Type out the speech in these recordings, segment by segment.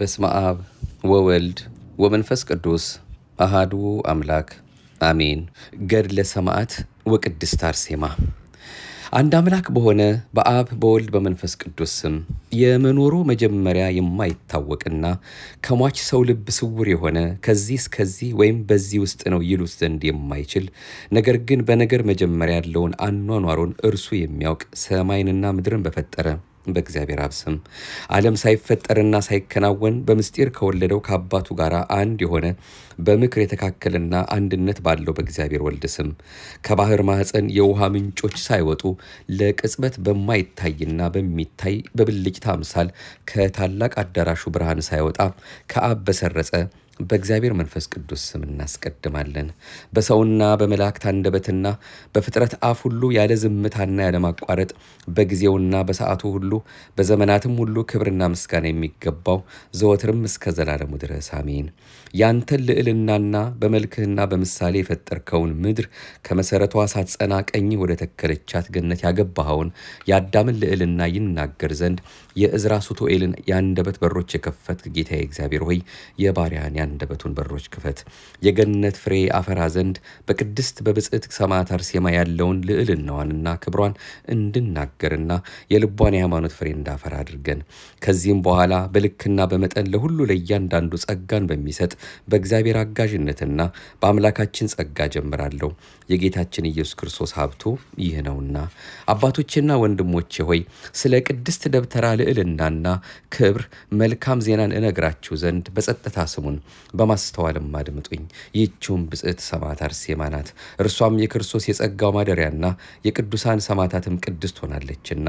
በስመ አብ ወወልድ ወመንፈስ ቅዱስ አሃዱ አምላክ አሜን። ገድለ ሰማዕት ወቅድስት አርሴማ። አንድ አምላክ በሆነ በአብ በወልድ በመንፈስ ቅዱስ ስም የመኖሩ መጀመሪያ የማይታወቅና ከሟች ሰው ልብ ስውር የሆነ ከዚህ እስከዚህ ወይም በዚህ ውስጥ ነው ይሉት ዘንድ የማይችል ነገር ግን በነገር መጀመሪያ ያለውን አኗኗሩን እርሱ የሚያውቅ ሰማይንና ምድርን በፈጠረ በእግዚአብሔር አብ ስም ዓለም ሳይፈጠርና ሳይከናወን በምስጢር ከወለደው ከአባቱ ጋር አንድ የሆነ በምክር የተካከለና አንድነት ባለው በእግዚአብሔር ወልድ ስም ከባህር ማኅፀን የውሃ ምንጮች ሳይወጡ ለቅጽበት በማይታይና በሚታይ በብልጭታ አምሳል ከታላቅ አዳራሹ ብርሃን ሳይወጣ ከአብ በሰረጸ በእግዚአብሔር መንፈስ ቅዱስ ስም እናስቀድማለን። በሰውና በመላእክት አንደበትና በፍጥረት አፍ ሁሉ ያለ ዝምታና ያለ ማቋረጥ በጊዜውና በሰዓቱ ሁሉ በዘመናትም ሁሉ ክብርና ምስጋና የሚገባው ዘወትርም እስከ ዘላለሙ ድረስ አሜን። ያንተን ልዕልናና በመልክህና በምሳሌ የፈጠርከውን ምድር ከመሠረቷ ሳትጸና ቀኝ ወደ ተከለቻት ገነት ያገባኸውን የአዳምን ልዕልና ይናገር ዘንድ የእዝራ ሱቶኤልን የአንደበት በሮች የከፈትክ ጌታ እግዚአብሔር ሆይ የባሪያን የአንደበቱን በሮች ክፈት፣ የገነት ፍሬ አፈራ ዘንድ በቅድስት በብጽዕት ሰማዕት አርሴማ ያለውን ልዕልናዋንና ክብሯን እንድናገርና የልቧን የሃይማኖት ፍሬ እንዳፈራ አድርገን ከዚህም በኋላ በልክና በመጠን ለሁሉ ለእያንዳንዱ ጸጋን በሚሰጥ በእግዚአብሔር አጋዥነትና በአምላካችን ጸጋ ጀምራለሁ። የጌታችን ኢየሱስ ክርስቶስ ሀብቱ ይህ ነውና። አባቶቼና ወንድሞቼ ሆይ ስለ ቅድስት ደብተራ ልዕልናና ክብር መልካም ዜናን እነግራችሁ ዘንድ በጸጥታ ስሙን። በማስተዋልም አድምጡኝ። ይህችውም ብጽዕት ሰማዕት አርሴማ ናት። እርሷም የክርስቶስ የጸጋው ማደሪያና የቅዱሳን ሰማዕታትም ቅድስት ሆናለችና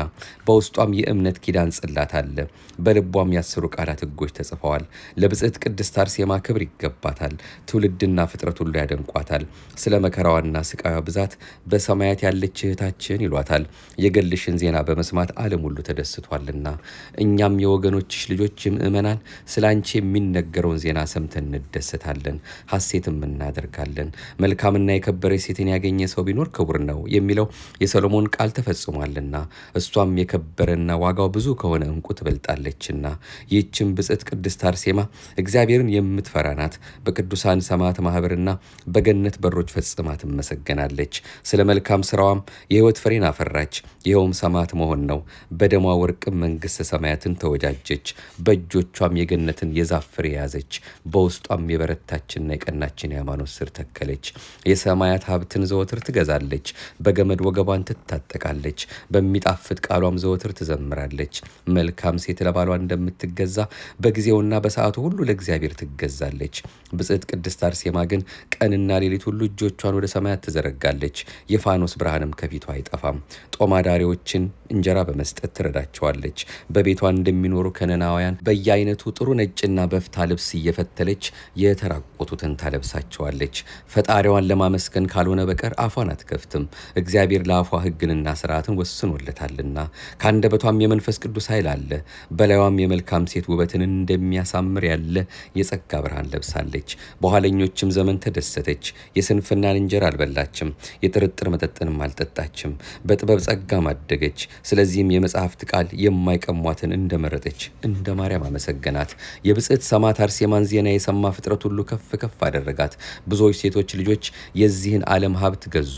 በውስጧም የእምነት ኪዳን ጽላት አለ። በልቧም ያስሩ ቃላት ሕጎች ተጽፈዋል። ለብጽዕት ቅድስት አርሴማ ክብር ይገባታል። ትውልድና ፍጥረት ሁሉ ያደንቋታል። ስለ መከራዋና ስቃዩ ብዛት በሰማያት ያለች እህታችን ይሏታል። የገልሽን ዜና በመስማት ዓለም ሁሉ ተደስቷልና እኛም የወገኖችሽ ልጆች ምእመናን ስለ አንቺ የሚነገረውን ዜና ሰምተን እንደሰታለን፣ ሐሴትም እናደርጋለን። መልካምና የከበረ ሴትን ያገኘ ሰው ቢኖር ክቡር ነው የሚለው የሰሎሞን ቃል ተፈጽሟልና እሷም የከበረና ዋጋው ብዙ ከሆነ እንቁ ትበልጣለችና። ይህችም ብጽት ቅድስት አርሴማ እግዚአብሔርን የምትፈራ ናት። በቅዱሳን ሰማዕት ማህበርና በገነት በሮች ፈጽማ ትመሰገናለች። ስለ መልካም ስራዋም የህይወት ፍሬን አፈራች። ይኸውም ሰማዕት መሆን ነው። በደሟ ወርቅም መንግሥተ ሰማያትን ተወጃጀች። በእጆቿም የገነትን የዛፍ ፍሬ ያዘች። በውስጧም የበረታችና የቀናችን የሃይማኖት ስር ተከለች። የሰማያት ሀብትን ዘወትር ትገዛለች፣ በገመድ ወገቧን ትታጠቃለች፣ በሚጣፍጥ ቃሏም ዘወትር ትዘምራለች። መልካም ሴት ለባሏ እንደምትገዛ በጊዜውና በሰዓቱ ሁሉ ለእግዚአብሔር ትገዛለች። ብጽዕት ቅድስት አርሴማ ግን ቀንና ሌሊት ሁሉ እጆቿን ወደ ሰማያት ትዘረጋለች፣ የፋኖስ ብርሃንም ከፊቷ አይጠፋም። ጦማዳሪዎችን እንጀራ በመስጠት ትረዳቸዋለች። በቤቷ እንደሚኖሩ ከነናውያን በየአይነቱ ጥሩ ነጭና በፍታ ልብስ እየፈተለ እያለች የተራቆቱትን ታለብሳቸዋለች። ፈጣሪዋን ለማመስገን ካልሆነ በቀር አፏን አትከፍትም። እግዚአብሔር ለአፏ ሕግንና ስርዓትን ወስኖለታልና ከአንደበቷም የመንፈስ ቅዱስ ኃይል አለ። በላይዋም የመልካም ሴት ውበትን እንደሚያሳምር ያለ የጸጋ ብርሃን ለብሳለች። በኋለኞችም ዘመን ተደሰተች። የስንፍናን እንጀራ አልበላችም፣ የጥርጥር መጠጥንም አልጠጣችም። በጥበብ ጸጋ ማደገች። ስለዚህም የመጽሐፍት ቃል የማይቀሟትን እንደመረጠች እንደ ማርያም አመሰገናት። የብጽዕት ሰማዕት አርሴማን ዜና የሰማ ፍጥረት ሁሉ ከፍ ከፍ አደረጋት። ብዙዎች ሴቶች ልጆች የዚህን ዓለም ሀብት ገዙ፣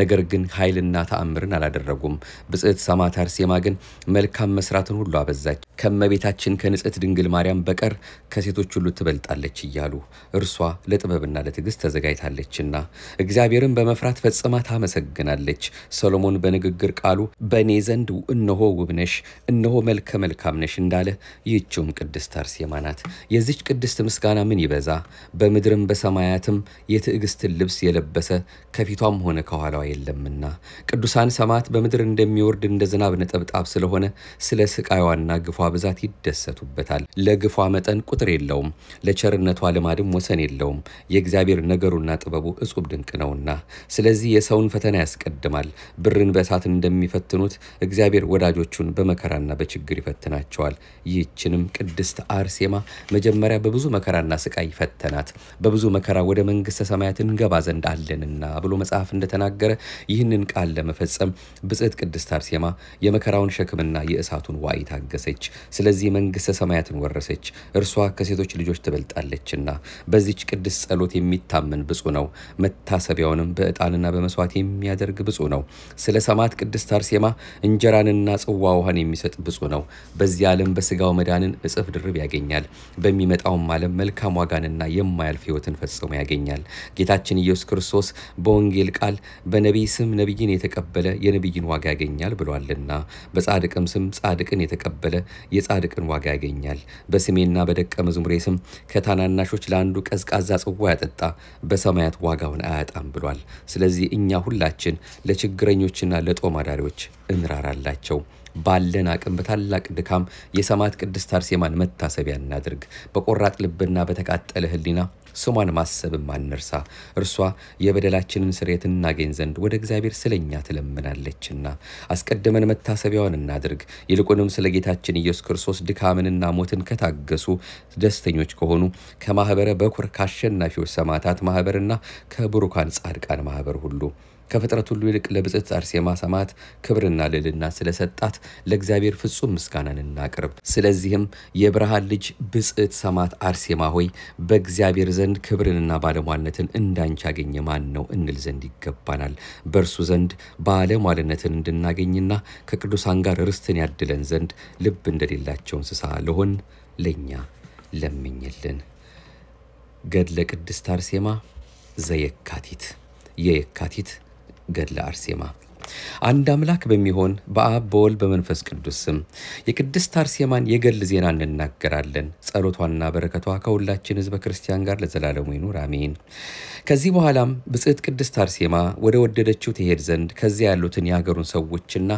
ነገር ግን ኃይልና ተአምርን አላደረጉም። ብጽዕት ሰማዕት አርሴማ ግን መልካም መስራትን ሁሉ አበዛች። ከመቤታችን ከንጽሕት ድንግል ማርያም በቀር ከሴቶች ሁሉ ትበልጣለች እያሉ እርሷ ለጥበብና ለትዕግስት ተዘጋጅታለችና እግዚአብሔርን በመፍራት ፈጽማ ታመሰግናለች። ሰሎሞን በንግግር ቃሉ በእኔ ዘንድ እነሆ ውብነሽ እነሆ መልከ መልካም ነሽ እንዳለ ይህችውም ቅድስት አርሴማ ናት። የዚች ቅድስት ምስጋና ምን ይበዛ በምድርም በሰማያትም የትዕግስትን ልብስ የለበሰ ከፊቷም ሆነ ከኋላዋ የለምና ቅዱሳን ሰማዕት በምድር እንደሚወርድ እንደ ዝናብ ነጠብጣብ ስለሆነ ስለ ስቃይዋና ግፏ ብዛት ይደሰቱበታል። ለግፏ መጠን ቁጥር የለውም፣ ለቸርነቷ ልማድም ወሰን የለውም። የእግዚአብሔር ነገሩና ጥበቡ እጹብ ድንቅ ነውና፣ ስለዚህ የሰውን ፈተና ያስቀድማል። ብርን በእሳት እንደሚፈትኑት እግዚአብሔር ወዳጆቹን በመከራና በችግር ይፈትናቸዋል። ይህችንም ቅድስት አርሴማ መጀመሪያ በብዙ መከራና ስቃይ ፈተናት፣ በብዙ መከራ ወደ መንግሥተ ሰማያት እንገባ ዘንድ አለንና ብሎ መጽሐፍ እንደተናገረ ይህንን ቃል ለመፈጸም ብጽዕት ቅድስት አርሴማ የመከራውን ሸክምና የእሳቱን ዋይ ታገሰች። ስለዚህ መንግሥተ ሰማያትን ወረሰች። እርሷ ከሴቶች ልጆች ትበልጣለችና በዚች ቅድስት ጸሎት የሚታመን ብፁ ነው። መታሰቢያውንም በዕጣንና በመስዋዕት የሚያደርግ ብፁ ነው። ስለ ሰማዕት ቅድስት አርሴማ እንጀራንና ጽዋ ውሃን የሚሰጥ ብፁ ነው። በዚህ ዓለም በስጋው መዳንን እጽፍ ድርብ ያገኛል። በሚመጣውም ዓለም መልካም መልካም ዋጋንና የማያልፍ ህይወትን ፈጽሞ ያገኛል። ጌታችን ኢየሱስ ክርስቶስ በወንጌል ቃል በነቢይ ስም ነቢይን የተቀበለ የነቢይን ዋጋ ያገኛል ብሏልና፣ በጻድቅም ስም ጻድቅን የተቀበለ የጻድቅን ዋጋ ያገኛል። በስሜና በደቀ መዝሙሬ ስም ከታናናሾች ለአንዱ ቀዝቃዛ ጽዋ ያጠጣ በሰማያት ዋጋውን አያጣም ብሏል። ስለዚህ እኛ ሁላችን ለችግረኞችና ለጦም አዳሪዎች እንራራላቸው። ባለን አቅም በታላቅ ድካም የሰማዕት ቅድስት አርሴማን መታሰቢያ እናድርግ። በቆራጥ ልብና በተቃጠለ ሕሊና ስሟን ማሰብም አንርሳ። እርሷ የበደላችንን ስርየት እናገኝ ዘንድ ወደ እግዚአብሔር ስለኛ ትለምናለችና አስቀድመን መታሰቢያዋን እናድርግ። ይልቁንም ስለ ጌታችን ኢየሱስ ክርስቶስ ድካምንና ሞትን ከታገሱ ደስተኞች ከሆኑ ከማኅበረ በኩር ካሸናፊዎች ሰማዕታት ማኅበርና ከብሩካን ጻድቃን ማኅበር ሁሉ ከፍጥረት ሁሉ ይልቅ ለብጽት አርሴማ ሰማዕት ክብርና ልዕልና ስለሰጣት ለእግዚአብሔር ፍጹም ምስጋናን እናቅርብ። ስለዚህም የብርሃን ልጅ ብጽት ሰማዕት አርሴማ ሆይ በእግዚአብሔር ዘንድ ክብርንና ባለሟልነትን እንዳንቺ ያገኘ ማን ነው እንል ዘንድ ይገባናል። በእርሱ ዘንድ ባለሟልነትን እንድናገኝና ከቅዱሳን ጋር ርስትን ያድለን ዘንድ ልብ እንደሌላቸው እንስሳ ለሆን ለእኛ ለምኝልን። ገድለ ቅድስት አርሴማ ዘየካቲት የየካቲት ገድለ አርሴማ አንድ አምላክ በሚሆን በአብ በወልድ በመንፈስ ቅዱስ ስም የቅድስት አርሴማን የገድል ዜና እንናገራለን። ጸሎቷና በረከቷ ከሁላችን ሕዝበ ክርስቲያን ጋር ለዘላለሙ ይኑር አሜን። ከዚህ በኋላም ብጽዕት ቅድስት አርሴማ ወደ ወደደችው ትሄድ ዘንድ ከዚያ ያሉትን የሀገሩን ሰዎችና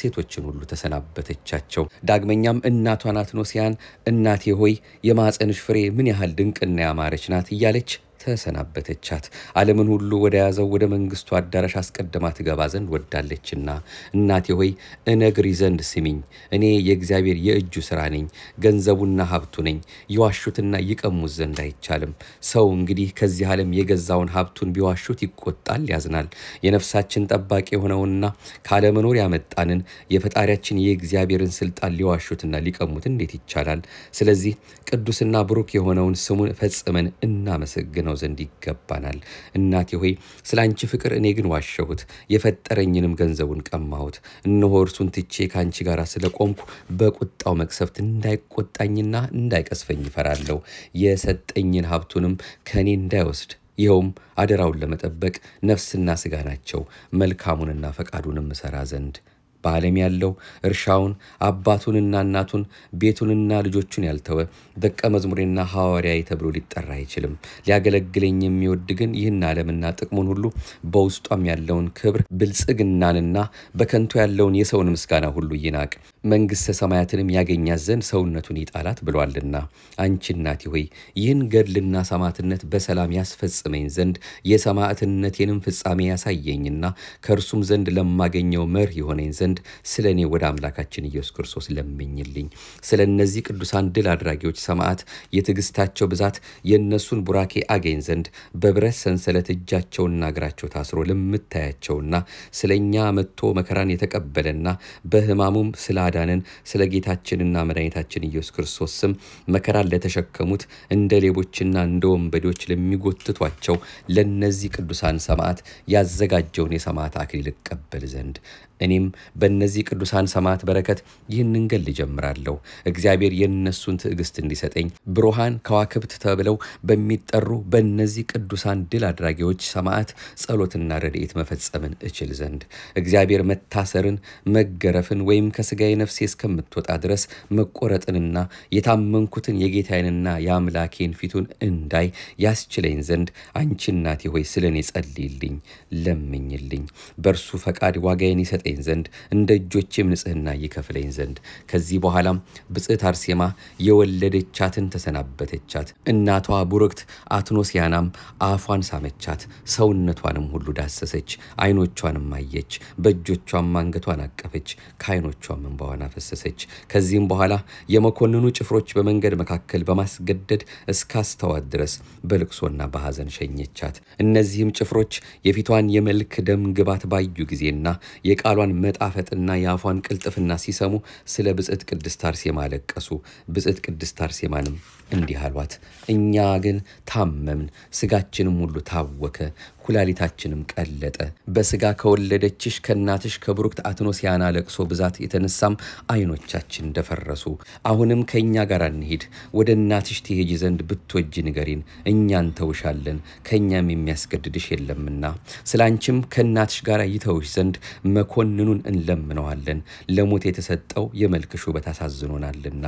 ሴቶችን ሁሉ ተሰናበተቻቸው። ዳግመኛም እናቷን አትኖሲያን እናቴ ሆይ የማፀንሽ ፍሬ ምን ያህል ድንቅና ያማረች ናት እያለች ተሰናበተቻት። ዓለምን ሁሉ ወደ ያዘው ወደ መንግስቱ አዳራሽ አስቀድማ ትገባ ዘንድ ወዳለችና፣ እናቴ ሆይ እነግሪ ዘንድ ስሚኝ፣ እኔ የእግዚአብሔር የእጁ ስራ ነኝ፣ ገንዘቡና ሀብቱ ነኝ። ይዋሹትና ይቀሙት ዘንድ አይቻልም። ሰው እንግዲህ ከዚህ ዓለም የገዛውን ሀብቱን ቢዋሹት ይቆጣል፣ ያዝናል። የነፍሳችን ጠባቂ የሆነውና ካለመኖር ያመጣንን የፈጣሪያችን የእግዚአብሔርን ስልጣን ሊዋሹትና ሊቀሙት እንዴት ይቻላል? ስለዚህ ቅዱስና ብሩክ የሆነውን ስሙን ፈጽመን እናመሰግነው ነው ዘንድ ይገባናል። እናቴ ሆይ ስለ አንቺ ፍቅር እኔ ግን ዋሸሁት፣ የፈጠረኝንም ገንዘቡን ቀማሁት። እነሆ እርሱን ትቼ ከአንቺ ጋር ስለቆምኩ በቁጣው መቅሰፍት እንዳይቆጣኝና እንዳይቀስፈኝ ይፈራለሁ። የሰጠኝን ሀብቱንም ከእኔ እንዳይወስድ ይኸውም አደራውን ለመጠበቅ ነፍስና ስጋ ናቸው። መልካሙንና ፈቃዱንም እሰራ ዘንድ በዓለም ያለው እርሻውን አባቱንና እናቱን ቤቱንና ልጆቹን ያልተወ ደቀ መዝሙሬና ሐዋርያዬ ተብሎ ሊጠራ አይችልም። ሊያገለግለኝ የሚወድ ግን ይህን ዓለምና ጥቅሙን ሁሉ በውስጧም ያለውን ክብር ብልጽግናንና በከንቱ ያለውን የሰውን ምስጋና ሁሉ ይናቅ፣ መንግሥተ ሰማያትንም ያገኛት ዘንድ ሰውነቱን ይጣላት ብሏልና። አንቺ እናቴ ሆይ ይህን ገድልና ሰማዕትነት በሰላም ያስፈጽመኝ ዘንድ የሰማዕትነቴንም ፍጻሜ ያሳየኝና ከእርሱም ዘንድ ለማገኘው መርህ የሆነኝ ዘንድ ዘንድ ስለ እኔ ወደ አምላካችን ኢየሱስ ክርስቶስ ለምኝልኝ። ስለ እነዚህ ቅዱሳን ድል አድራጊዎች ሰማዕት የትዕግስታቸው ብዛት የእነሱን ቡራኬ አገኝ ዘንድ በብረት ሰንሰለት እጃቸውና እግራቸው ታስሮ ለምታያቸውና ስለ እኛ መጥቶ መከራን የተቀበለና በሕማሙም ስላዳነን ስለ ጌታችንና መድኃኒታችን ኢየሱስ ክርስቶስ ስም መከራን ለተሸከሙት እንደ ሌቦችና እንደ ወንበዴዎች ለሚጎትቷቸው ለነዚህ ቅዱሳን ሰማዕት ያዘጋጀውን የሰማዕት አክሊል እቀበል ዘንድ እኔም በእነዚህ ቅዱሳን ሰማዕት በረከት ይህንን ገል ጀምራለሁ። እግዚአብሔር የነሱን ትዕግስት እንዲሰጠኝ ብሩሃን ከዋክብት ተብለው በሚጠሩ በእነዚህ ቅዱሳን ድል አድራጊዎች ሰማዕት ጸሎትና ረድኤት መፈጸምን እችል ዘንድ እግዚአብሔር መታሰርን፣ መገረፍን ወይም ከስጋዬ ነፍሴ እስከምትወጣ ድረስ መቆረጥንና የታመንኩትን የጌታዬንና የአምላኬን ፊቱን እንዳይ ያስችለኝ ዘንድ አንቺ እናቴ ሆይ ስለኔ ጸልይልኝ፣ ለምኝልኝ። በእርሱ ፈቃድ ዋጋዬን ይሰጠኝ ይከፍለኝ ዘንድ እንደ እጆቼም ንጽህና ይከፍለኝ ዘንድ። ከዚህ በኋላም ብጽዕት አርሴማ የወለደቻትን ተሰናበተቻት። እናቷ ቡርክት አትኖሲያናም አፏን ሳመቻት፣ ሰውነቷንም ሁሉ ዳሰሰች፣ አይኖቿንም አየች፣ በእጆቿም አንገቷን አቀፈች፣ ከአይኖቿም እንባዋን አፈሰሰች። ከዚህም በኋላ የመኮንኑ ጭፍሮች በመንገድ መካከል በማስገደድ እስካስተዋት ድረስ በልቅሶና በሐዘን ሸኘቻት። እነዚህም ጭፍሮች የፊቷን የመልክ ደም ግባት ባዩ ጊዜና የቃ የቃሏን መጣፈጥና የአፏን ቅልጥፍና ሲሰሙ ስለ ብጽት ቅድስት አርሴማ ለቀሱ። ብጽት ቅድስት አርሴማንም እንዲህ አሏት፣ እኛ ግን ታመምን፣ ስጋችንም ሁሉ ታወከ፣ ኩላሊታችንም ቀለጠ። በስጋ ከወለደችሽ ከእናትሽ ከብሩክት አትኖስያና ለቅሶ ብዛት የተነሳም አይኖቻችን ደፈረሱ። አሁንም ከእኛ ጋር እንሂድ፣ ወደ እናትሽ ትሄጂ ዘንድ ብትወጅ ንገሪን፣ እኛ እንተውሻለን፣ ከእኛም የሚያስገድድሽ የለምና ስለ አንቺም ከእናትሽ ጋር ይተውሽ ዘንድ መኮን መኮንኑን እንለምነዋለን። ለሞት የተሰጠው የመልክ ሹበት አሳዝኖናልና።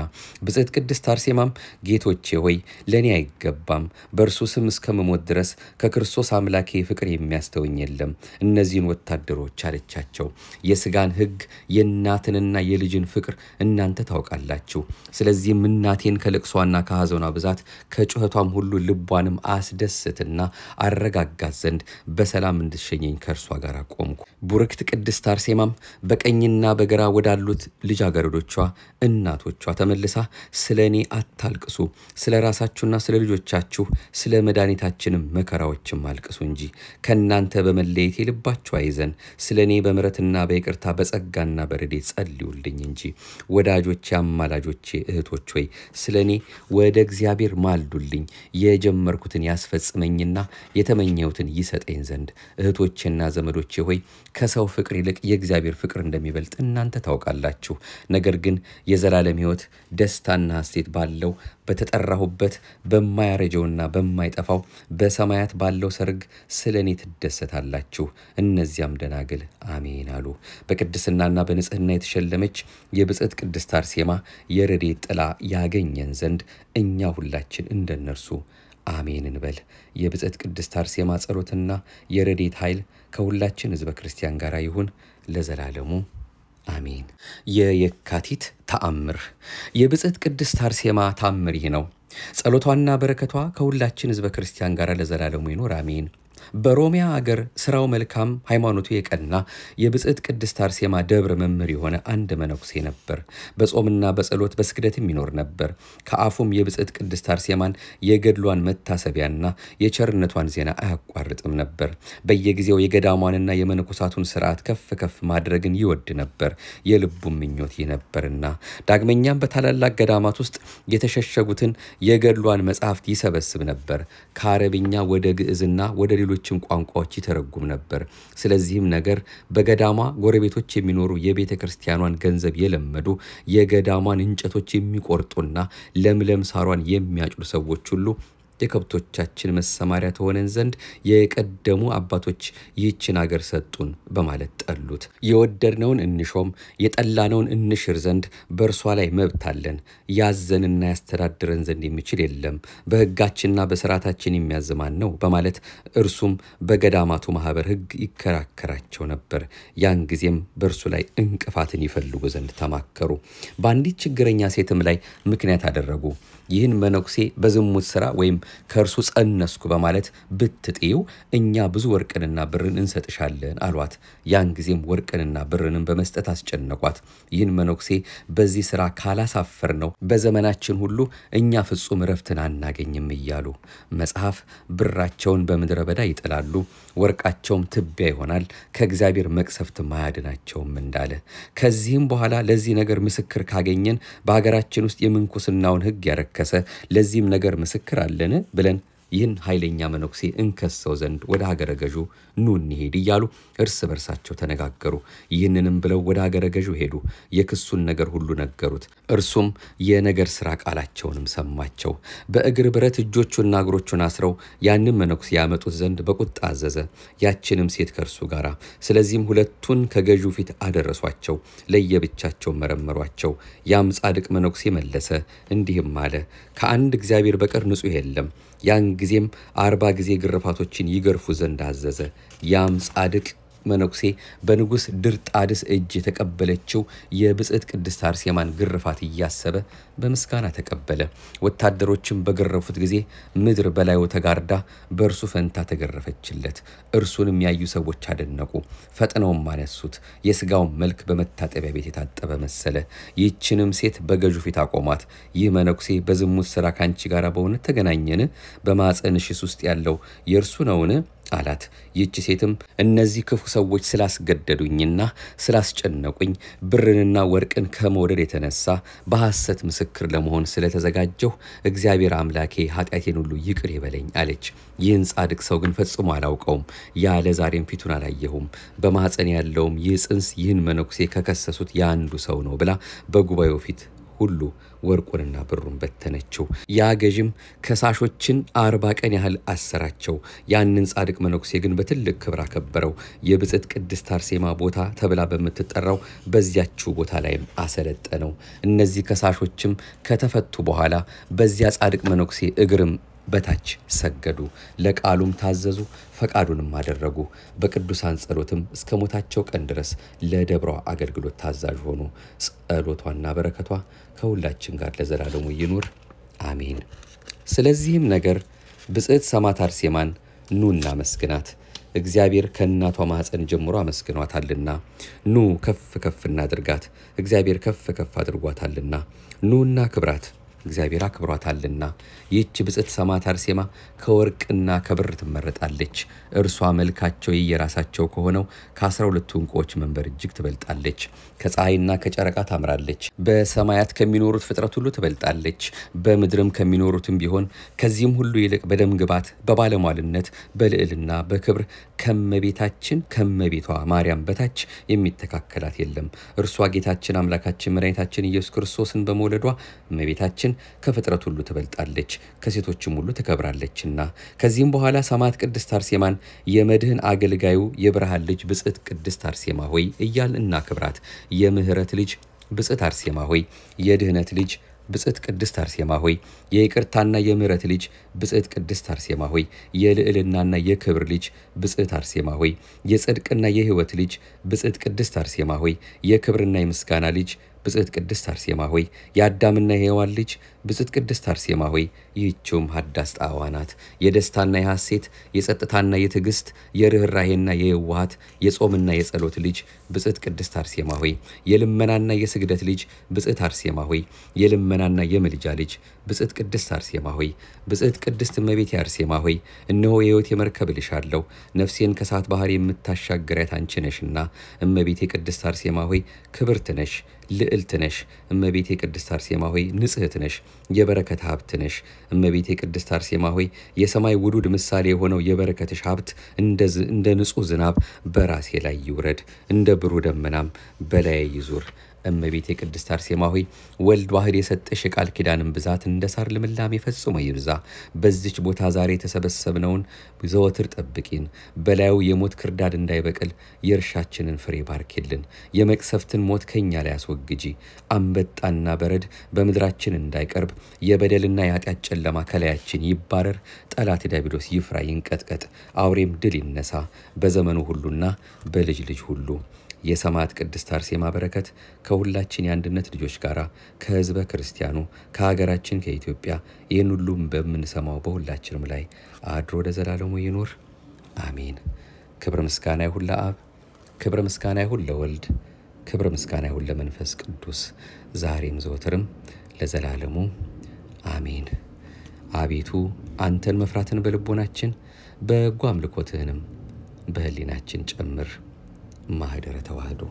ብጽሕት ቅድስት አርሴማም ጌቶቼ ሆይ ለእኔ አይገባም፣ በእርሱ ስም እስከ መሞት ድረስ ከክርስቶስ አምላኬ ፍቅር የሚያስተውኝ የለም። እነዚህን ወታደሮች አለቻቸው፣ የስጋን ሕግ የእናትንና የልጅን ፍቅር እናንተ ታውቃላችሁ። ስለዚህም እናቴን ከልቅሷና ከሐዘኗ ብዛት ከጩኸቷም ሁሉ ልቧንም አስደስትና አረጋጋት ዘንድ በሰላም እንድትሸኘኝ ከእርሷ ጋር ቆምኩ። ቡርክት ቅድስት አርሴ አርሴማም በቀኝና በግራ ወዳሉት ልጃገረዶቿ እናቶቿ ተመልሳ ስለ እኔ አታልቅሱ፣ ስለ ራሳችሁና ስለ ልጆቻችሁ ስለ መድኃኒታችንም መከራዎችም አልቅሱ እንጂ ከእናንተ በመለየት የልባችሁ አይዘን፣ ስለ እኔ በምረትና በይቅርታ በጸጋና በረዴ ጸልዩልኝ እንጂ። ወዳጆቼ፣ አማላጆቼ፣ እህቶች ወይ ስለ እኔ ወደ እግዚአብሔር ማልዱልኝ፣ የጀመርኩትን ያስፈጽመኝና የተመኘሁትን ይሰጠኝ ዘንድ እህቶቼና ዘመዶቼ ሆይ ከሰው ፍቅር ይልቅ የእግዚአብሔር ፍቅር እንደሚበልጥ እናንተ ታውቃላችሁ። ነገር ግን የዘላለም ሕይወት ደስታና ሐሴት ባለው በተጠራሁበት በማያረጀውና በማይጠፋው በሰማያት ባለው ሰርግ ስለ እኔ ትደሰታላችሁ። እነዚያም ደናግል አሜን አሉ። በቅድስናና በንጽህና የተሸለመች የብጽዕት ቅድስት አርሴማ የረድኤት ጥላ ያገኘን ዘንድ እኛ ሁላችን እንደነርሱ አሜን እንበል። የብጽዕት ቅድስት አርሴማ ጸሎትና የረዴት ኃይል ከሁላችን ህዝበ ክርስቲያን ጋር ይሁን ለዘላለሙ አሜን። የየካቲት ተአምር የብጽዕት ቅድስት አርሴማ ታምር ይህ ነው። ጸሎቷና በረከቷ ከሁላችን ህዝበ ክርስቲያን ጋር ለዘላለሙ ይኖር አሜን። በሮሚያ አገር ስራው መልካም ሃይማኖቱ የቀና የብጽዕት ቅድስት አርሴማ ደብር መምህር የሆነ አንድ መነኩሴ ነበር። በጾምና በጸሎት በስግደትም ይኖር ነበር። ከአፉም የብጽዕት ቅድስት አርሴማን የገድሏን መታሰቢያና የቸርነቷን ዜና አያቋርጥም ነበር። በየጊዜው የገዳሟንና የመነኮሳቱን ስርዓት ከፍ ከፍ ማድረግን ይወድ ነበር። የልቡም ምኞት ይህ ነበርና ዳግመኛም በታላላቅ ገዳማት ውስጥ የተሸሸጉትን የገድሏን መጽሐፍት ይሰበስብ ነበር። ከአረብኛ ወደ ግዕዝና ወደ ሌሎች የሌሎችን ቋንቋዎች ይተረጉም ነበር። ስለዚህም ነገር በገዳማ ጎረቤቶች የሚኖሩ የቤተ ክርስቲያኗን ገንዘብ የለመዱ የገዳማን እንጨቶች የሚቆርጡና ለምለም ሳሯን የሚያጭዱ ሰዎች ሁሉ የከብቶቻችን መሰማሪያ ተሆነን ዘንድ የቀደሙ አባቶች ይህችን አገር ሰጡን በማለት ጠሉት። የወደድነውን እንሾም የጠላነውን እንሽር ዘንድ በእርሷ ላይ መብት አለን። ያዘንና ያስተዳድረን ዘንድ የሚችል የለም፣ በሕጋችንና በስርዓታችን የሚያዝማን ነው በማለት እርሱም በገዳማቱ ማህበር ሕግ ይከራከራቸው ነበር። ያን ጊዜም በእርሱ ላይ እንቅፋትን ይፈልጉ ዘንድ ተማከሩ። በአንዲት ችግረኛ ሴትም ላይ ምክንያት አደረጉ። ይህን መነኩሴ በዝሙት ስራ ወይም ከእርሱ ጸነስኩ በማለት ብትጥዩ እኛ ብዙ ወርቅንና ብርን እንሰጥሻለን አሏት። ያን ጊዜም ወርቅንና ብርንም በመስጠት አስጨነቋት። ይህን መነኩሴ በዚህ ስራ ካላሳፈር ነው በዘመናችን ሁሉ እኛ ፍጹም እረፍትን አናገኝም እያሉ መጽሐፍ ብራቸውን በምድረ በዳ ይጥላሉ፣ ወርቃቸውም ትቢያ ይሆናል፣ ከእግዚአብሔር መቅሰፍት ማያድናቸውም እንዳለ ከዚህም በኋላ ለዚህ ነገር ምስክር ካገኘን በሀገራችን ውስጥ የምንኩስናውን ሕግ ያረክ ተከሰ? ለዚህም ነገር ምስክር አለን ብለን ይህን ኃይለኛ መነኩሴ እንከሰው ዘንድ ወደ ሀገረ ገዡ ኑ እንሄድ እያሉ እርስ በርሳቸው ተነጋገሩ። ይህንንም ብለው ወደ ሀገረ ገዡ ሄዱ። የክሱን ነገር ሁሉ ነገሩት። እርሱም የነገር ስራ ቃላቸውንም ሰማቸው። በእግር ብረት እጆቹና እግሮቹን አስረው ያንን መነኩሴ ያመጡት ዘንድ በቁጣ አዘዘ። ያችንም ሴት ከእርሱ ጋር። ስለዚህም ሁለቱን ከገዡ ፊት አደረሷቸው። ለየብቻቸው መረመሯቸው። ያም ጻድቅ መነኩሴ መለሰ፣ እንዲህም አለ፦ ከአንድ እግዚአብሔር በቀር ንጹሕ የለም። ያን ጊዜም አርባ ጊዜ ግርፋቶችን ይገርፉ ዘንድ አዘዘ። ያም ጻድቅ መነኩሴ በንጉሥ ድርጣድስ እጅ የተቀበለችው የብጽዕት ቅድስት አርሴማን ግርፋት እያሰበ በምስጋና ተቀበለ። ወታደሮችም በገረፉት ጊዜ ምድር በላዩ ተጋርዳ በእርሱ ፈንታ ተገረፈችለት። እርሱንም ያዩ ሰዎች አደነቁ፣ ፈጥነውም አነሱት። የስጋውን መልክ በመታጠቢያ ቤት የታጠበ መሰለ። ይህችንም ሴት በገዡ ፊት አቆማት። ይህ መነኩሴ በዝሙት ስራ ካንቺ ጋር በእውነት ተገናኘን? በማፀንሽስ ውስጥ ያለው የእርሱ ነውን? አላት። ይህች ሴትም እነዚህ ክፉ ሰዎች ስላስገደዱኝና ስላስጨነቁኝ ብርንና ወርቅን ከመውደድ የተነሳ በሐሰት ምስክር ምስክር ለመሆን ስለተዘጋጀሁ እግዚአብሔር አምላኬ ኃጢአቴን ሁሉ ይቅር ይበለኝ አለች። ይህን ጻድቅ ሰው ግን ፈጽሞ አላውቀውም፣ ያለ ዛሬም ፊቱን አላየሁም። በማኅፀን ያለውም ይህ ጽንስ ይህን መነኩሴ ከከሰሱት የአንዱ ሰው ነው ብላ በጉባኤው ፊት ሁሉ ወርቁንና ብሩን በተነችው። ያ ገዥም ከሳሾችን አርባ ቀን ያህል አሰራቸው። ያንን ጻድቅ መነኩሴ ግን በትልቅ ክብር አከበረው። የብጽት ቅድስት አርሴማ ቦታ ተብላ በምትጠራው በዚያችው ቦታ ላይም አሰለጠነው። እነዚህ ከሳሾችም ከተፈቱ በኋላ በዚያ ጻድቅ መነኩሴ እግርም በታች ሰገዱ፣ ለቃሉም ታዘዙ፣ ፈቃዱንም አደረጉ። በቅዱሳን ጸሎትም እስከ ሞታቸው ቀን ድረስ ለደብሯ አገልግሎት ታዛዥ ሆኑ። ጸሎቷና በረከቷ ከሁላችን ጋር ለዘላለሙ ይኑር፣ አሜን። ስለዚህም ነገር ብጽዕት ሰማዕት አርሴማን ኑ እናመስግናት። እግዚአብሔር ከእናቷ ማኅፀን ጀምሮ አመስግኗታልና፣ ኑ ከፍ ከፍ እናድርጋት። እግዚአብሔር ከፍ ከፍ አድርጓታልና፣ ኑ እናክብራት። እግዚአብሔር አክብሯታልና። ይህች ብጽት ሰማዕት አርሴማ ከወርቅና ከብር ትመረጣለች። እርሷ መልካቸው የየራሳቸው ከሆነው ከአስራ ሁለቱ እንቁዎች መንበር እጅግ ትበልጣለች። ከፀሐይና ከጨረቃ ታምራለች። በሰማያት ከሚኖሩት ፍጥረት ሁሉ ትበልጣለች። በምድርም ከሚኖሩትም ቢሆን ከዚህም ሁሉ ይልቅ በደም ግባት፣ በባለሟልነት፣ በልዕልና፣ በክብር ከመቤታችን ከመቤቷ ማርያም በታች የሚተካከላት የለም። እርሷ ጌታችን አምላካችን መድኃኒታችን ኢየሱስ ክርስቶስን በመውለዷ እመቤታችን ከፍጥረት ሁሉ ትበልጣለች፣ ከሴቶችም ሁሉ ትከብራለችና። ከዚህም በኋላ ሰማዕት ቅድስት አርሴማን የመድህን አገልጋዩ የብርሃን ልጅ ብጽት ቅድስት አርሴማ ሆይ እያል እናክብራት። የምህረት ልጅ ብጽት አርሴማ ሆይ፣ የድህነት ልጅ ብጽት ቅድስት አርሴማ ሆይ፣ የይቅርታና የምህረት ልጅ ብጽት ቅድስት አርሴማ ሆይ፣ የልዕልናና የክብር ልጅ ብጽት አርሴማ ሆይ፣ የጽድቅና የህይወት ልጅ ብጽት ቅድስት አርሴማ ሆይ፣ የክብርና የምስጋና ልጅ ብጽሕት ቅድስት አርሴማ ሆይ የአዳምና የሔዋን ልጅ ብጽሕት ቅድስት አርሴማ ሆይ ይህችውም ሀዳስ ጣዕዋ ናት። የደስታና የሐሴት የጸጥታና የትግስት የርኅራሄና የየዋሃት የጾምና የጸሎት ልጅ ብጽሕት ቅድስት አርሴማ ሆይ የልመናና የስግደት ልጅ ብጽሕት አርሴማ ሆይ የልመናና የምልጃ ልጅ ብጽሕት ቅድስት አርሴማ ሆይ ብጽሕት ቅድስት እመቤቴ አርሴማ ሆይ እነሆ የሕይወት የመርከብ ልሻለሁ ነፍሴን ከእሳት ባህር የምታሻግሪያት አንቺ ነሽና እመቤቴ ቅድስት አርሴማ ሆይ ክብርት ነሽ ልዕልት ነሽ እመቤቴ ቅድስት አርሴማ ሆይ ንጽህት ነሽ፣ የበረከት ሀብት ነሽ። እመቤቴ ቅድስት አርሴማ ሆይ የሰማይ ውዱድ ምሳሌ የሆነው የበረከትሽ ሀብት እንደ ንጹሕ ዝናብ በራሴ ላይ ይውረድ፣ እንደ ብሩህ ደመናም በላይ ይዙር። እመቤት ቅድስት አርሴማ ሆይ ወልድ ባህር የሰጠሽ የቃል ኪዳንን ብዛት እንደ ሳር ልምላሜ ፈጽሞ ይብዛ። በዚች ቦታ ዛሬ የተሰበሰብነውን ዘወትር ጠብቂን። በላዩ የሞት ክርዳድ እንዳይበቅል የእርሻችንን ፍሬ ባርኪልን። የመቅሰፍትን ሞት ከኛ ላይ አስወግጂ። አንበጣና በረድ በምድራችን እንዳይቀርብ የበደልና የኃጢአት ጨለማ ከላያችን ይባረር። ጠላት ዲያብሎስ ይፍራ ይንቀጥቀጥ፣ አውሬም ድል ይነሳ በዘመኑ ሁሉና በልጅ ልጅ ሁሉ የሰማዕት ቅድስት አርሴማ በረከት ከሁላችን የአንድነት ልጆች ጋር ከህዝበ ክርስቲያኑ ከሀገራችን ከኢትዮጵያ ይህን ሁሉም በምንሰማው በሁላችንም ላይ አድሮ ለዘላለሙ ይኑር፣ አሜን። ክብር ምስጋና ይሁን ለአብ፣ ክብር ምስጋና ይሁን ለወልድ፣ ክብር ምስጋና ይሁን ለመንፈስ ቅዱስ ዛሬም ዘወትርም ለዘላለሙ አሜን። አቤቱ አንተን መፍራትን በልቦናችን በጎ አምልኮትህንም በህሊናችን ጨምር። Mahadara Tawadu